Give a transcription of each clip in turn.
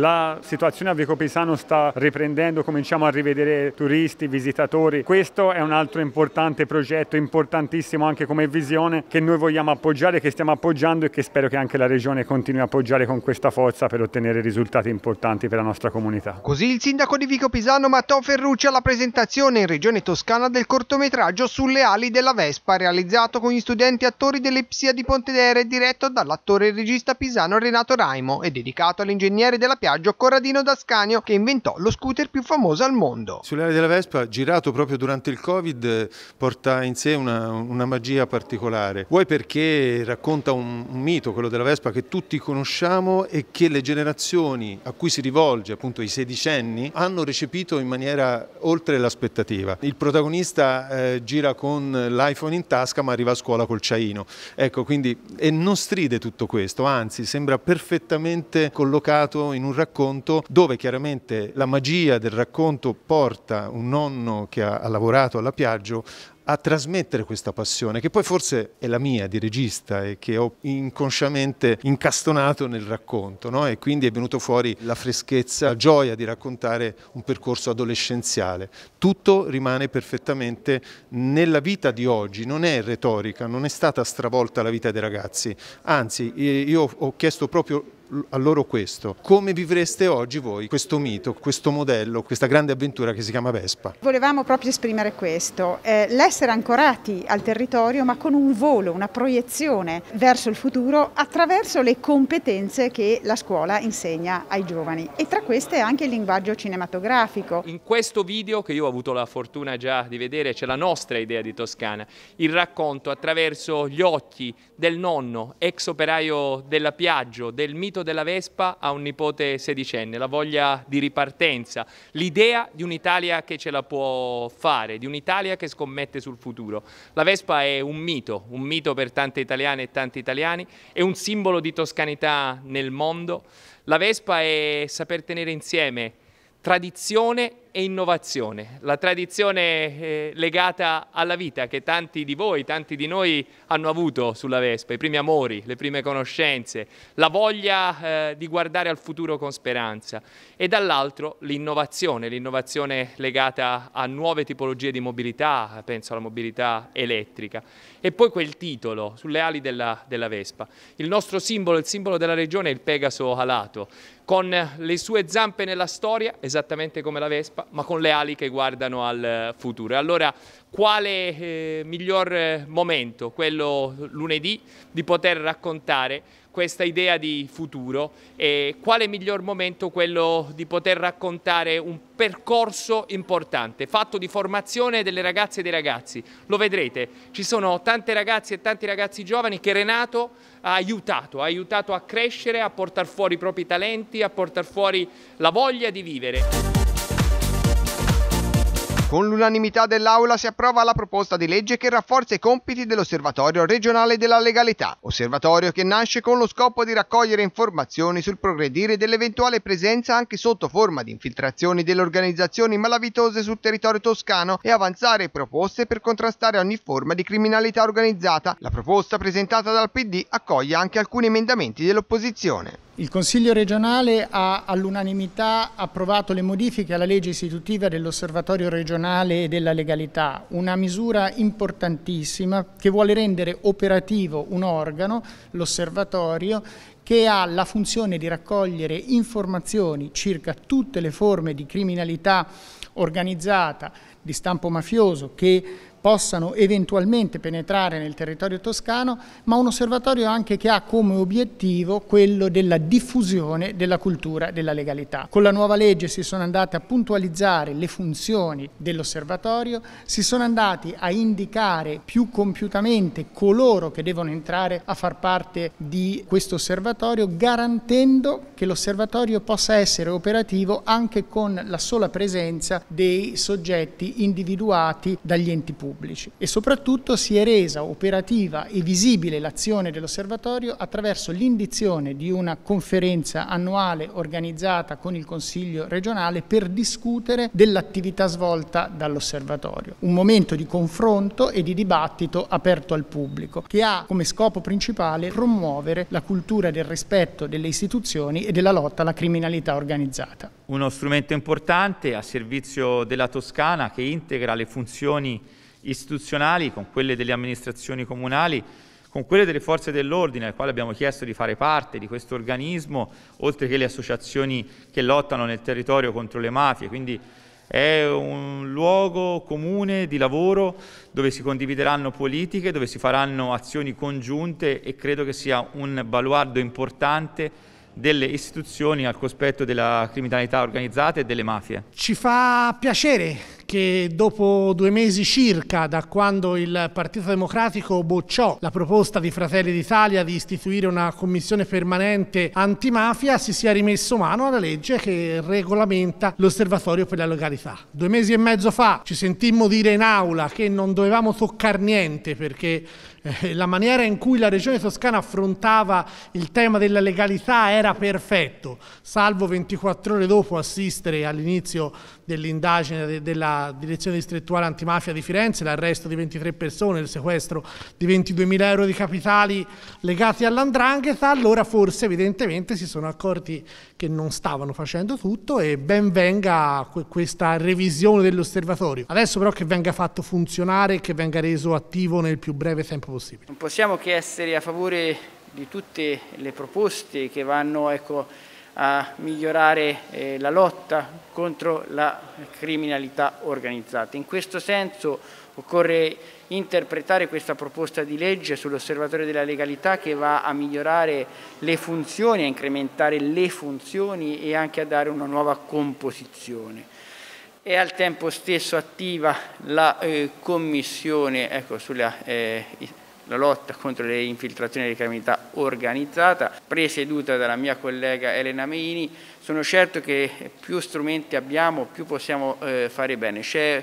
La situazione a Vico Pisano sta riprendendo, cominciamo a rivedere turisti, visitatori. Questo è un altro importante progetto, importantissimo anche come visione, che noi vogliamo appoggiare, che stiamo appoggiando e che spero che anche la Regione continui a appoggiare con questa forza per ottenere risultati importanti per la nostra comunità. Così il sindaco di Vico Pisano Matteo Ferrucci alla presentazione in Regione Toscana del cortometraggio Sulle ali della Vespa, realizzato con gli studenti attori dell'Epsia di Pontedere, diretto dall'attore e regista pisano Renato Raimo e dedicato all'ingegnere della piazza viaggio Corradino Dascanio che inventò lo scooter più famoso al mondo. Sulle della Vespa, girato proprio durante il Covid, porta in sé una, una magia particolare. Vuoi perché racconta un, un mito, quello della Vespa, che tutti conosciamo e che le generazioni a cui si rivolge, appunto i sedicenni, hanno recepito in maniera oltre l'aspettativa. Il protagonista eh, gira con l'iPhone in tasca ma arriva a scuola col ciaino. Ecco, quindi, e non stride tutto questo, anzi sembra perfettamente collocato in un racconto dove chiaramente la magia del racconto porta un nonno che ha, ha lavorato alla Piaggio a trasmettere questa passione, che poi forse è la mia di regista e che ho inconsciamente incastonato nel racconto, no? e quindi è venuto fuori la freschezza, la gioia di raccontare un percorso adolescenziale. Tutto rimane perfettamente nella vita di oggi, non è retorica, non è stata stravolta la vita dei ragazzi, anzi io ho chiesto proprio a loro questo. Come vivreste oggi voi questo mito, questo modello, questa grande avventura che si chiama Vespa? Volevamo proprio esprimere questo, eh, l'essere ancorati al territorio ma con un volo, una proiezione verso il futuro attraverso le competenze che la scuola insegna ai giovani e tra queste anche il linguaggio cinematografico. In questo video che io ho avuto la fortuna già di vedere c'è la nostra idea di Toscana, il racconto attraverso gli occhi del nonno, ex operaio della Piaggio, del mito l'arrivo della Vespa a un nipote sedicenne, la voglia di ripartenza, l'idea di un'Italia che ce la può fare, di un'Italia che scommette sul futuro. La Vespa è un mito, un mito per tante italiane e tanti italiani, è un simbolo di toscanità nel mondo. La Vespa è saper tenere insieme tradizione e innovazione, la tradizione eh, legata alla vita che tanti di voi, tanti di noi hanno avuto sulla Vespa, i primi amori, le prime conoscenze, la voglia eh, di guardare al futuro con speranza e dall'altro l'innovazione, l'innovazione legata a nuove tipologie di mobilità, penso alla mobilità elettrica e poi quel titolo sulle ali della, della Vespa. Il nostro simbolo, il simbolo della regione è il Pegaso alato, con le sue zampe nella storia, esattamente come la Vespa, ma con le ali che guardano al futuro. Allora quale eh, miglior eh, momento, quello lunedì, di poter raccontare questa idea di futuro e quale miglior momento quello di poter raccontare un percorso importante, fatto di formazione delle ragazze e dei ragazzi. Lo vedrete, ci sono tante ragazze e tanti ragazzi giovani che Renato ha aiutato, ha aiutato a crescere, a portare fuori i propri talenti, a portare fuori la voglia di vivere. Con l'unanimità dell'Aula si approva la proposta di legge che rafforza i compiti dell'Osservatorio regionale della legalità, osservatorio che nasce con lo scopo di raccogliere informazioni sul progredire dell'eventuale presenza anche sotto forma di infiltrazioni delle organizzazioni malavitose sul territorio toscano e avanzare proposte per contrastare ogni forma di criminalità organizzata. La proposta presentata dal PD accoglie anche alcuni emendamenti dell'opposizione. Il Consiglio regionale ha all'unanimità approvato le modifiche alla legge istitutiva dell'Osservatorio regionale e della legalità, una misura importantissima che vuole rendere operativo un organo, l'osservatorio, che ha la funzione di raccogliere informazioni circa tutte le forme di criminalità organizzata di stampo mafioso che possano eventualmente penetrare nel territorio toscano, ma un osservatorio anche che ha come obiettivo quello della diffusione della cultura della legalità. Con la nuova legge si sono andate a puntualizzare le funzioni dell'osservatorio, si sono andati a indicare più compiutamente coloro che devono entrare a far parte di questo osservatorio, garantendo che l'osservatorio possa essere operativo anche con la sola presenza dei soggetti individuati dagli enti pubblici pubblici e soprattutto si è resa operativa e visibile l'azione dell'osservatorio attraverso l'indizione di una conferenza annuale organizzata con il Consiglio regionale per discutere dell'attività svolta dall'osservatorio. Un momento di confronto e di dibattito aperto al pubblico che ha come scopo principale promuovere la cultura del rispetto delle istituzioni e della lotta alla criminalità organizzata. Uno strumento importante a servizio della Toscana che integra le funzioni istituzionali, con quelle delle amministrazioni comunali, con quelle delle forze dell'ordine, al quale abbiamo chiesto di fare parte di questo organismo, oltre che le associazioni che lottano nel territorio contro le mafie. Quindi è un luogo comune di lavoro dove si condivideranno politiche, dove si faranno azioni congiunte e credo che sia un baluardo importante delle istituzioni al cospetto della criminalità organizzata e delle mafie. Ci fa piacere che dopo due mesi circa da quando il Partito Democratico bocciò la proposta di Fratelli d'Italia di istituire una commissione permanente antimafia si sia rimesso mano alla legge che regolamenta l'osservatorio per la legalità. Due mesi e mezzo fa ci sentimmo dire in aula che non dovevamo toccare niente perché eh, la maniera in cui la regione toscana affrontava il tema della legalità era perfetto, salvo 24 ore dopo assistere all'inizio dell'indagine della direzione distrettuale antimafia di Firenze, l'arresto di 23 persone, il sequestro di 22.000 euro di capitali legati all'andrangheta, allora forse evidentemente si sono accorti che non stavano facendo tutto e ben venga questa revisione dell'osservatorio. Adesso però che venga fatto funzionare e che venga reso attivo nel più breve tempo possibile. Non possiamo che essere a favore di tutte le proposte che vanno ecco, a migliorare eh, la lotta contro la criminalità organizzata. In questo senso occorre interpretare questa proposta di legge sull'osservatorio della legalità che va a migliorare le funzioni, a incrementare le funzioni e anche a dare una nuova composizione. È al tempo stesso attiva la eh, commissione ecco, sulla eh, la lotta contro le infiltrazioni di criminalità organizzata, presieduta dalla mia collega Elena Meini, sono certo che più strumenti abbiamo, più possiamo eh, fare bene. C'è,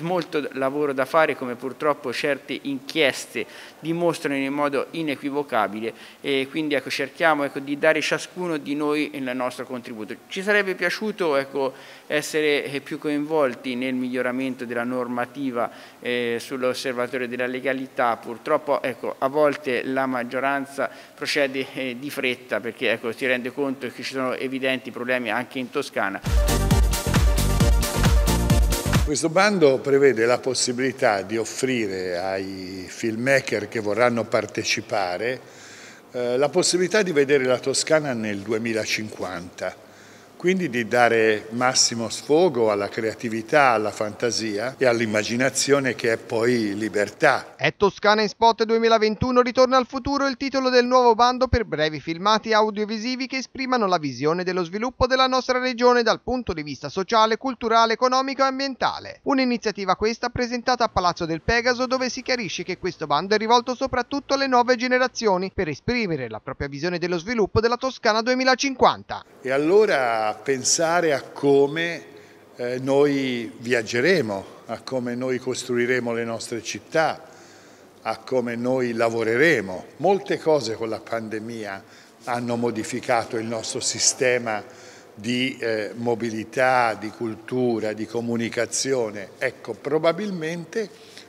molto lavoro da fare, come purtroppo certe inchieste dimostrano in modo inequivocabile, e quindi ecco, cerchiamo ecco, di dare ciascuno di noi il nostro contributo. Ci sarebbe piaciuto ecco, essere eh, più coinvolti nel miglioramento della normativa eh, sull'osservatorio della legalità, purtroppo ecco, a volte la maggioranza procede eh, di fretta perché ecco, si rende conto che ci sono evidenti problemi problemi anche in Toscana. Questo bando prevede la possibilità di offrire ai filmmaker che vorranno partecipare eh, la possibilità di vedere la Toscana nel 2050 quindi di dare massimo sfogo alla creatività, alla fantasia e all'immaginazione che è poi libertà. È Toscana in Spot 2021 ritorna al futuro il titolo del nuovo bando per brevi filmati audiovisivi che esprimano la visione dello sviluppo della nostra regione dal punto di vista sociale, culturale, economico e ambientale. Un'iniziativa questa presentata a Palazzo del Pegaso dove si chiarisce che questo bando è rivolto soprattutto alle nuove generazioni per esprimere la propria visione dello sviluppo della Toscana 2050. E allora pensare a come eh, noi viaggeremo, a come noi costruiremo le nostre città, a come noi lavoreremo. Molte cose con la pandemia hanno modificato il nostro sistema di eh, mobilità, di cultura, di comunicazione. Ecco, probabilmente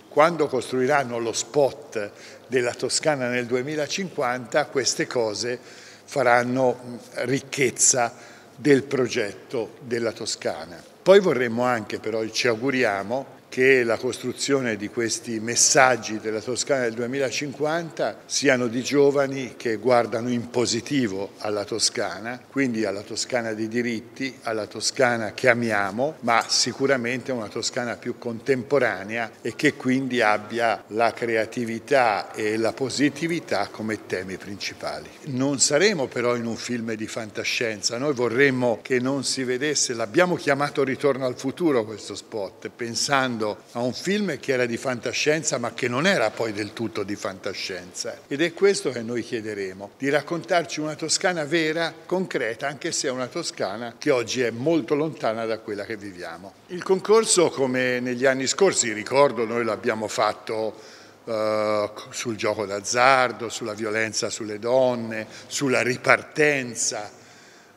quando costruiranno lo spot della Toscana nel 2050 queste cose faranno mm, ricchezza del progetto della Toscana. Poi vorremmo anche però, e ci auguriamo, che la costruzione di questi messaggi della Toscana del 2050 siano di giovani che guardano in positivo alla Toscana, quindi alla Toscana dei diritti, alla Toscana che amiamo, ma sicuramente una Toscana più contemporanea e che quindi abbia la creatività e la positività come temi principali. Non saremo però in un film di fantascienza, noi vorremmo che non si vedesse, l'abbiamo chiamato Ritorno al futuro questo spot, pensando pensando a un film che era di fantascienza ma che non era poi del tutto di fantascienza. Ed è questo che noi chiederemo, di raccontarci una Toscana vera, concreta, anche se è una Toscana che oggi è molto lontana da quella che viviamo. Il concorso, come negli anni scorsi, ricordo, noi l'abbiamo fatto Uh, sul gioco d'azzardo, sulla violenza sulle donne, sulla ripartenza,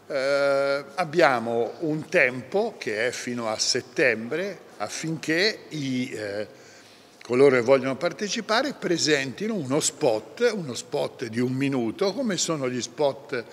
eh, abbiamo un tempo che è fino a settembre affinché i, eh, coloro che vogliono partecipare presentino uno spot, uno spot di un minuto, come sono gli spot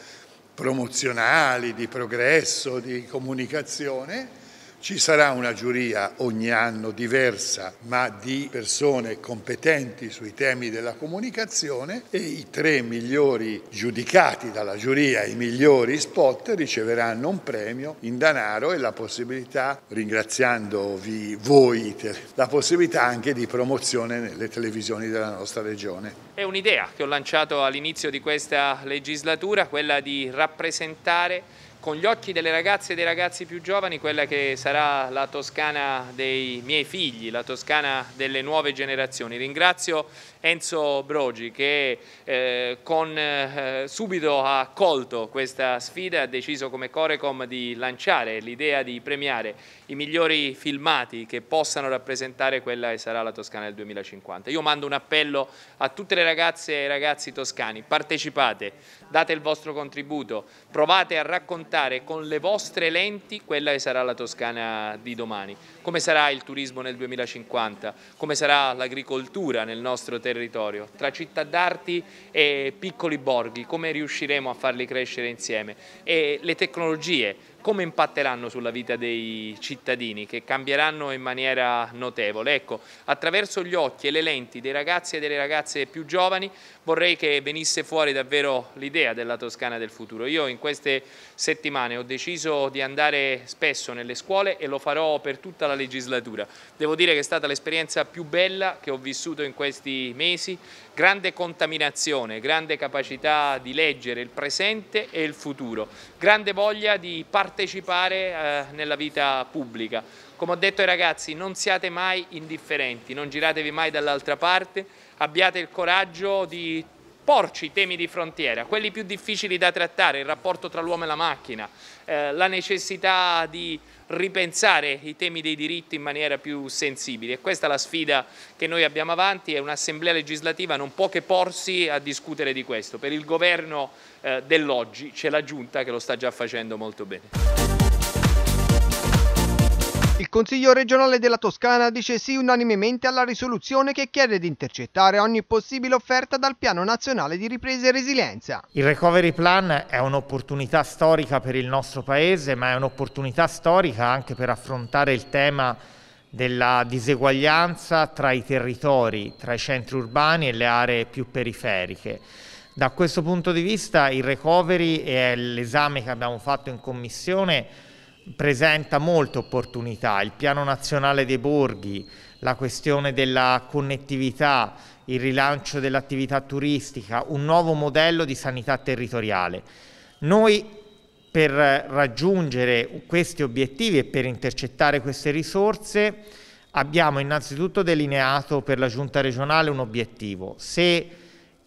promozionali, di progresso, di comunicazione, ci sarà una giuria ogni anno diversa, ma di persone competenti sui temi della comunicazione e i tre migliori giudicati dalla giuria, i migliori spot, riceveranno un premio in danaro e la possibilità, ringraziandovi voi, la possibilità anche di promozione nelle televisioni della nostra regione. È un'idea che ho lanciato all'inizio di questa legislatura, quella di rappresentare con gli occhi delle ragazze e dei ragazzi più giovani quella che sarà la Toscana dei miei figli, la Toscana delle nuove generazioni. Ringrazio Enzo Brogi che eh, con, eh, subito ha accolto questa sfida, ha deciso come Corecom di lanciare l'idea di premiare i migliori filmati che possano rappresentare quella che sarà la Toscana del 2050. Io mando un appello a tutte le ragazze e ai ragazzi toscani, partecipate, date il vostro contributo, provate a raccontare con le vostre lenti quella che sarà la Toscana di domani, come sarà il turismo nel 2050, come sarà l'agricoltura nel nostro territorio territorio, tra città d'arti e piccoli borghi, come riusciremo a farli crescere insieme e le tecnologie come impatteranno sulla vita dei cittadini che cambieranno in maniera notevole. Ecco, attraverso gli occhi e le lenti dei ragazzi e delle ragazze più giovani vorrei che venisse fuori davvero l'idea della Toscana del futuro. Io in queste settimane ho deciso di andare spesso nelle scuole e lo farò per tutta la legislatura. Devo dire che è stata l'esperienza più bella che ho vissuto in questi mesi, grande contaminazione, grande capacità di leggere il presente e il futuro, grande voglia di partecipare partecipare eh, nella vita pubblica. Come ho detto ai ragazzi, non siate mai indifferenti, non giratevi mai dall'altra parte, abbiate il coraggio di porci i temi di frontiera, quelli più difficili da trattare, il rapporto tra l'uomo e la macchina, eh, la necessità di ripensare i temi dei diritti in maniera più sensibile. E questa è la sfida che noi abbiamo avanti e un'assemblea legislativa non può che porsi a discutere di questo. Per il governo eh, dell'oggi c'è la Giunta che lo sta già facendo molto bene. Il Consiglio regionale della Toscana dice sì unanimemente alla risoluzione che chiede di intercettare ogni possibile offerta dal Piano Nazionale di Ripresa e Resilienza. Il Recovery Plan è un'opportunità storica per il nostro Paese, ma è un'opportunità storica anche per affrontare il tema della diseguaglianza tra i territori, tra i centri urbani e le aree più periferiche. Da questo punto di vista il recovery e l'esame che abbiamo fatto in commissione presenta molte opportunità, il piano nazionale dei borghi, la questione della connettività, il rilancio dell'attività turistica, un nuovo modello di sanità territoriale. Noi per raggiungere questi obiettivi e per intercettare queste risorse abbiamo innanzitutto delineato per la Giunta regionale un obiettivo. Se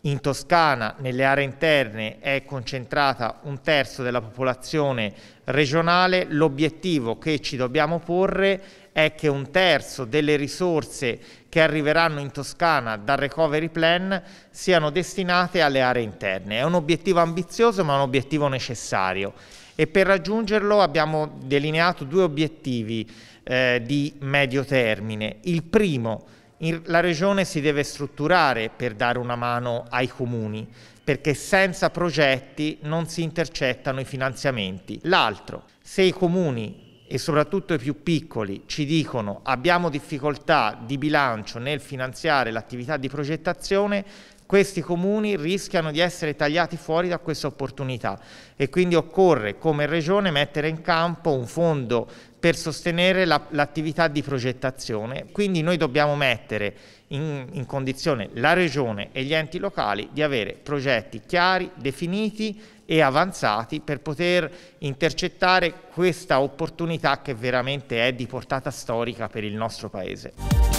in Toscana, nelle aree interne, è concentrata un terzo della popolazione regionale. L'obiettivo che ci dobbiamo porre è che un terzo delle risorse che arriveranno in Toscana dal recovery plan siano destinate alle aree interne. È un obiettivo ambizioso ma un obiettivo necessario e per raggiungerlo abbiamo delineato due obiettivi eh, di medio termine. Il primo la regione si deve strutturare per dare una mano ai comuni, perché senza progetti non si intercettano i finanziamenti. L'altro, se i comuni e soprattutto i più piccoli ci dicono abbiamo difficoltà di bilancio nel finanziare l'attività di progettazione, questi comuni rischiano di essere tagliati fuori da questa opportunità e quindi occorre come regione mettere in campo un fondo per sostenere l'attività la, di progettazione. Quindi noi dobbiamo mettere in, in condizione la regione e gli enti locali di avere progetti chiari, definiti e avanzati per poter intercettare questa opportunità che veramente è di portata storica per il nostro Paese.